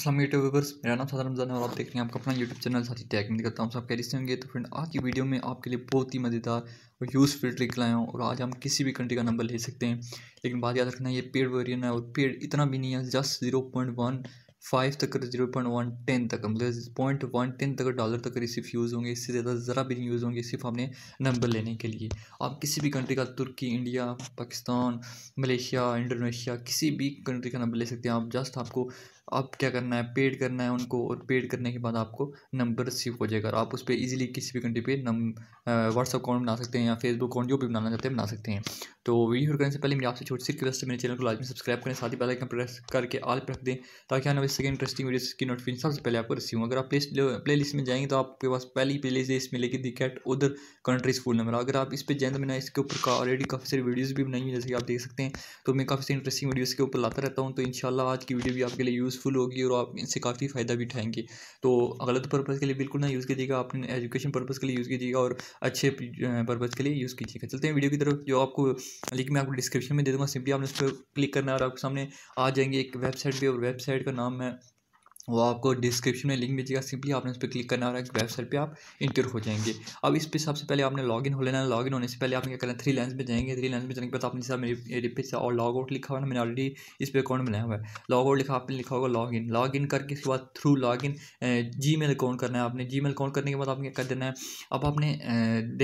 Aslam YouTube viewers मेरा नाम साधारण रमजान है और आप देख रहे हैं आपका अपना यूट्यूब चैनल साथ टैग में करता हूँ सब कह रिश्ते होंगे तो फ्रेंड आज की वीडियो में आपके लिए बहुत ही मज़ेदार और यूज़फुल ट्रिक लाए हूँ और आज हम किसी भी कंट्री का नंबर ले सकते हैं लेकिन बात याद रखना ये पेड वेरियन है और पेड इतना भी नहीं है just zero point one five तक जीरो पॉइंट वन टेन तक मतलब पॉइंट वन टेन तक डॉलर तक रिसिफ यूज़ होंगे इससे ज़्यादा ज़रा भी नहीं यूज़ होंगे सिर्फ हमने नंबर लेने के लिए आप किसी भी कंट्री का तुर्की इंडिया पाकिस्तान मलेशिया इंडोनेशिया किसी भी कंट्री का नंबर ले सकते हैं आप जस्ट आपको आप क्या करना है पेड करना है उनको और पेड करने के बाद आपको नंबर रिसीव हो जाएगा आप उस पर ईजिली किसी भी कंट्री पर नम व्हाट्सअप अकाउंट बना सकते हैं या फेसबुक अकाउंट जो भी बनाना चाहते हैं बना सकते हैं तो वीडियो शुरू करने से पहले मैं आपसे छोटी सी रिक्वेस्ट मेरे चैनल को लाजमी सब्सक्राइब करें साथ ही बेल आइकन प्रेस करके आल पर रख दें ताकि आने वाले सेकंड इंटरेस्टिंग वीडियोस की नोटिफिकेशन सबसे पहले आपको रिसीव अगर आप प्ले प्ले लिस्ट में जाएंगे तो आपके पास पहली प्ले लिस्ट इसमें लेके दी कैट उधर कंट्रीज फुल नंबर अगर आप इस पर जाएँ तो मैंने इसके ऊपर का ऑलरेडी काफ़ी सारी वीडियोज़ भी बनाई है जैसे कि आप देख सकते हैं तो मैं काफ़ी सारी इंटरेस्टिंग वीडियोज़ के ऊपर लाता रहता हूँ तो इन आज की वीडियो भी आपके लिए यूज़फुल होगी और आप इनसे काफ़ी फ़ायदा भी उठाएंगे तो गलत तो पर्पज़ के लिए बिल्कुल ना यूज़ कीजिएगा आपने एजुकेशन पर्पज़ के लिए यूज़ कीजिएगा और अच्छे पर्पज़ के लिए यूज़ कीजिएगा चलते हैं वीडियो की तरफ जो आपको लिंक मैं आपको डिस्क्रिप्शन में दे दूँगा सिंपली आपने उस पर क्लिक करना है और आपके सामने आ जाएंगे एक वेबसाइट भी और वेबसाइट का नाम है वो आपको डिस्क्रिप्शन में लिंक मिलेगा सिंपली आपने उस पर क्लिक करना और वेबसाइट पे आप इंटर हो जाएंगे अब इस पे सबसे पहले आपने लॉगिन हो लेना है लॉगिन होने से पहले आपने क्या करना है थ्री लेंस में जाएंगे थ्री लेंस में जाने के बाद आपने जैसा मेरी पे और लॉग आउट लिखा हुआ ना मैंने ऑलरेडी इस पर अकाउंट बनाया हुआ है लॉग आउट लिखा आपने लिखा होगा लॉग इन लॉग इन करके इसके बाद through log in Gmail account करना है आपने जी मेल अकाउंट करने के बाद आपने क्या कर देना है अब आपने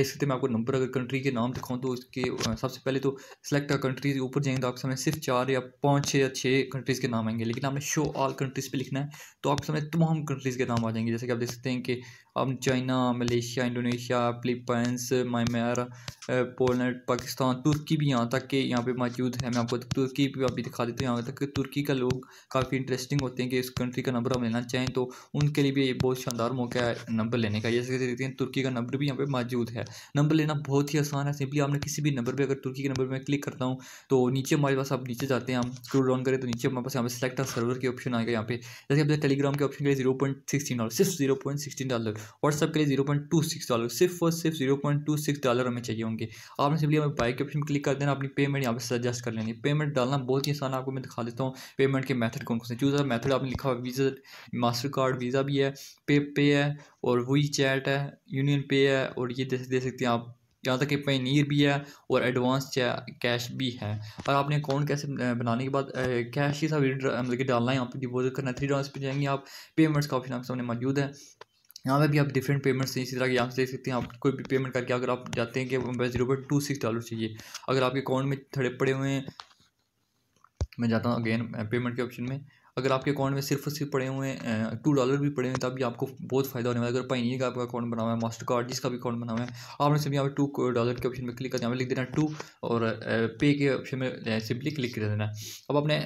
देख सकते मैं आपको नंबर अगर कंट्री के नाम दिखाऊँ तो उसके सबसे पहले तो सेलेक्ट कंट्रीज ऊपर जाएंगे तो आपके सामने सिर्फ चार या पाँच छः या छः कंट्रीज़ के नाम आएंगे लेकिन आपने शो ऑल कंट्रीज़ पर लिखना है तो आपके सामने तमाम कंट्रीज़ के नाम आ जाएंगे जैसे कि आप देख सकते हैं कि अब China Malaysia Indonesia Philippines Myanmar Poland Pakistan तुर्की भी यहाँ तक के यहाँ पे मौजूद है मैं आपको तुर्की भी अभी दिखा देता हूँ यहाँ तक तुर्की का लोग काफ़ी इंटरेस्टिंग होते हैं कि इस कंट्री का नंबर हम लेना चाहें तो उनके लिए भी ये बहुत शानदार मौका है नंबर लेने का जैसे देखते हैं तुर्की का नंबर भी यहाँ पे मौजूद है नंबर लेना बहुत ही आसान है सिंपली आपने किसी भी नंबर पर अगर तुर्की के नंबर में क्लिक करता हूँ तो नीचे हमारे पास आप नीचे जाते हैं हम स्क्रोल डाउन करें तो नीचे हमारे पास यहाँ सेलेक्ट सिलेक्ट सर्वर के ऑप्शन आएगा यहाँ पे जैसे आप टेलीग्राम के ऑप्शन के लिए जीरो पॉइंट सिक्सटीन डॉलर सिर्फ zero point sixteen dollar WhatsApp के लिए zero point two six dollar सिर्फ और सिर्फ zero point two six dollar हमें चाहिए होंगे होंगे आपने सिंपली हमें बाइक के ऑप्शन क्लिक कर देना अपनी पेमेंट यहाँ पर सजेस्ट कर लेनी पेमेंट डालना बहुत ही आसान आपको मैं दिखा देता हूँ पेमेंट के मैथड कौन कौन से चूज़ मैथड आपने लिखा हुआ वीज़ा मास्टर कार्ड वीज़ा भी है पे पे है और वही चैट है यूनियन पे है और ये दे दे सकते हैं आप यहाँ तक कि पेनीर भी है और एडवांस कैश भी है और आपने अकाउंट कैसे बनाने के बाद कैश ही सब मतलब कि डालना है यहाँ पर डिपोजिट करना है थ्री डॉलर्स पे जाएंगे आप पेमेंट्स का ऑप्शन आपके सामने मौजूद है यहाँ पे भी आप डिफरेंट पेमेंट्स हैं इसी तरह यहाँ से देख सकते हैं आप कोई भी पेमेंट करके अगर आप जाते हैं कि zero point two six dollar चाहिए अगर आपके अकाउंट में थड़े पड़े हुए हैं मैं जाता हूँ अगेन पेमेंट के ऑप्शन में अगर आपके अकाउंट में सिर्फ सिर्फ पड़े हुए टू डॉलर भी पड़े हुए तब भी आपको बहुत फ़ायदा होने वाला है अगर पाइनियर का आपका अकाउंट बना हुआ है मास्टर कार्ड जिसका भी अकाउंट बना हुआ है आपने सिर्फ यहाँ पर टू डॉलर के ऑप्शन में क्लिक करना है लिख देना टू और पे के ऑप्शन में सिंपली क्लिक कर देना अब आपने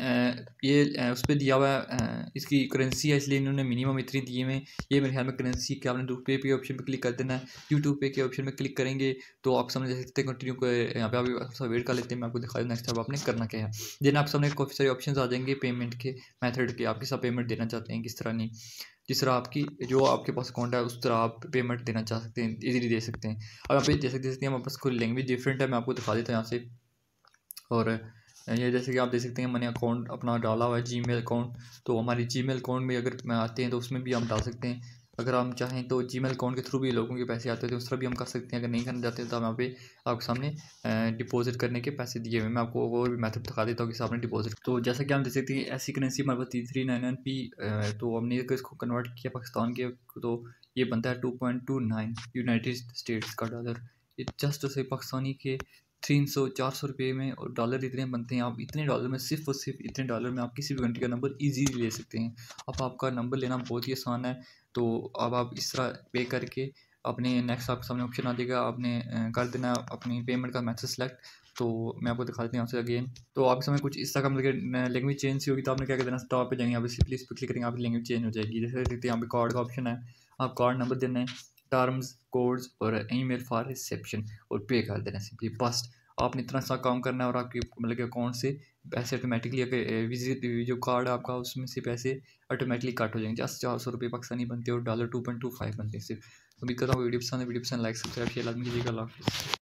ये उस पर दिया हुआ है इसकी करेंसी है इसलिए इन्होंने मिनिमम इतनी दिए हुए ये मेरे ख्याल में करेंसी क्या आपने पे पे ऑप्शन पर क्लिक कर देना है यूट्यूब पे के ऑप्शन में क्लिक करेंगे तो आप समझ सकते हैं कंटिन्यू को यहाँ पे आप वेट कर लेते हैं मैं आपको दिखा दूँ नेक्स्ट आपने करना क्या है देन आप सामने काफ़ी सारे ऑप्शन आ जाएंगे पेमेंट के मैथड मेथड के आप किस पेमेंट देना चाहते हैं किस तरह नहीं जिस तरह आपकी जो आपके पास अकाउंट है उस तरह आप पेमेंट देना चाह सकते हैं इजीली दे सकते हैं और यहाँ पे जैसे दे सकते हैं हमारे पास कोई लैंग्वेज डिफरेंट है मैं आपको दिखा देता हूँ यहाँ से और ये जैसे कि आप देख सकते हैं मैंने अकाउंट अपना डाला हुआ है जी अकाउंट तो हमारी जी अकाउंट में अगर आते हैं तो उसमें भी हम डाल सकते हैं अगर हम चाहें तो जी मेल अकाउंट के थ्रू भी लोगों के पैसे आते हैं तो उस तरह भी हम कर सकते हैं अगर नहीं करना चाहते तो हम यहाँ पे आपके सामने डिपॉजिट करने के पैसे दिए हुए मैं आपको और भी मैथड दिखा देता हूँ कि आपने डिपॉजिट तो जैसा कि हम देख सकते हैं ऐसी करेंसी हमारे पास थ्री नाइन नाइन पी तो हमने अगर इसको कन्वर्ट किया पाकिस्तान के तो ये बनता है two point two nine United States का डॉलर ये जस्ट उसे पाकिस्तानी के तीन सौ चार सौ रुपये में और डॉलर इतने बनते हैं आप इतने डॉलर में सिर्फ और सिर्फ इतने डॉलर में आप किसी भी कंट्री का नंबर ईजीली ले सकते हैं अब आपका नंबर लेना बहुत ही आसान है तो अब आप इस तरह पे करके अपने नेक्स्ट आपके सामने ऑप्शन आ जाएगा आपने कर देना अपनी पेमेंट का मैथड सेलेक्ट तो मैं आपको दिखा देती हूँ आपसे अगेन तो आपके समय कुछ इस तरह का मतलब लैंग्वेज चेंज होगी तो आपने क्या कर देना स्टॉप पे जाएंगे आप सिंपली इस पर क्लिक करेंगे आपकी लैंग्वेज चेंज हो जाएगी जैसे देखते हैं यहाँ पे कार्ड का ऑप्शन है आप कार्ड नंबर देना है टर्म्स कोड्स और ईमेल फॉर रिसेप्शन और पे कर देना सिंपली बस्ट आपने इतना सा काम करना है और आपके मतलब के अकाउंट से पैसे ऑटोमेटिकली विजिट जो कार्ड आपका उसमें से पैसे ऑटोमेटिकली कट हो जाएंगे जस्ट चार सौ रुपये पाकिस्तानी बनते हैं और dollar two point two five बनते हैं सिर्फ उम्मीद रहा हूँ वीडियो पसंद वीडियो पसंद लाइक सब्सक्राइब शेयर आदमी कीजिएगा